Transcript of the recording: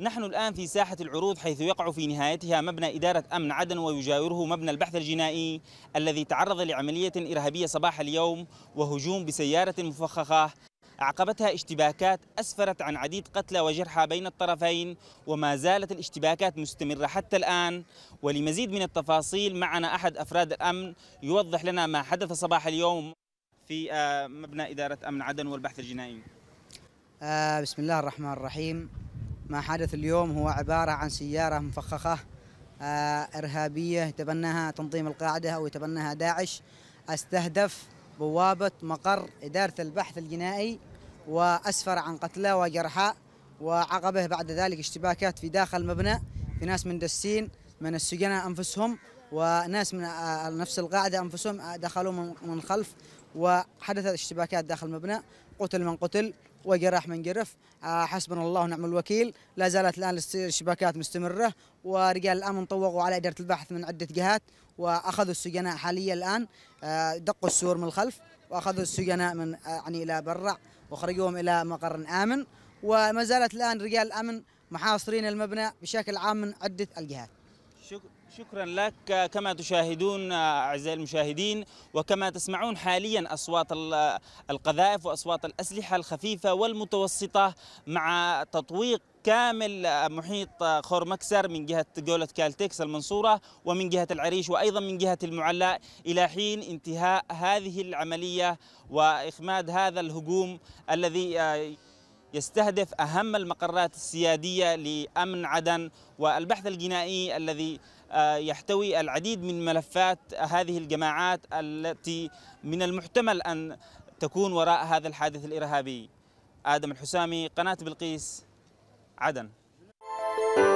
نحن الآن في ساحة العروض حيث يقع في نهايتها مبنى إدارة أمن عدن ويجاوره مبنى البحث الجنائي الذي تعرض لعملية إرهابية صباح اليوم وهجوم بسيارة مفخخة أعقبتها اشتباكات أسفرت عن عديد قتلى وجرحى بين الطرفين وما زالت الاشتباكات مستمرة حتى الآن ولمزيد من التفاصيل معنا أحد أفراد الأمن يوضح لنا ما حدث صباح اليوم في آه، مبنى إدارة أمن عدن والبحث الجنائي آه، بسم الله الرحمن الرحيم ما حدث اليوم هو عبارة عن سيارة مفخخة آه، إرهابية يتبناها تنظيم القاعدة أو يتبناها داعش استهدف بوابة مقر إدارة البحث الجنائي وأسفر عن قتلى وجرحى وعقبه بعد ذلك اشتباكات في داخل المبنى في ناس من دسين من السجناء أنفسهم وناس من آه، آه، نفس القاعدة أنفسهم آه، دخلوا من خلف وحدثت اشتباكات داخل المبنى قتل من قتل وجرح من جرف حسبنا الله ونعم الوكيل لا زالت الآن الاشتباكات مستمرة ورجال الأمن طوقوا على إدارة البحث من عدة جهات وأخذوا السجناء حاليا الآن دقوا السور من الخلف وأخذوا السجناء من يعني إلى برع وخرجوهم إلى مقر آمن وما زالت الآن رجال الأمن محاصرين المبنى بشكل عام من عدة الجهات شكرا لك كما تشاهدون أعزائي المشاهدين وكما تسمعون حاليا أصوات القذائف وأصوات الأسلحة الخفيفة والمتوسطة مع تطويق كامل محيط خور مكسر من جهة جولة كالتكس المنصورة ومن جهة العريش وأيضا من جهة المعلاء إلى حين انتهاء هذه العملية وإخماد هذا الهجوم الذي يستهدف أهم المقرات السيادية لأمن عدن والبحث الجنائي الذي آه، يحتوي العديد من ملفات هذه الجماعات التي من المحتمل أن تكون وراء هذا الحادث الإرهابي آدم الحسامي قناة بلقيس عدن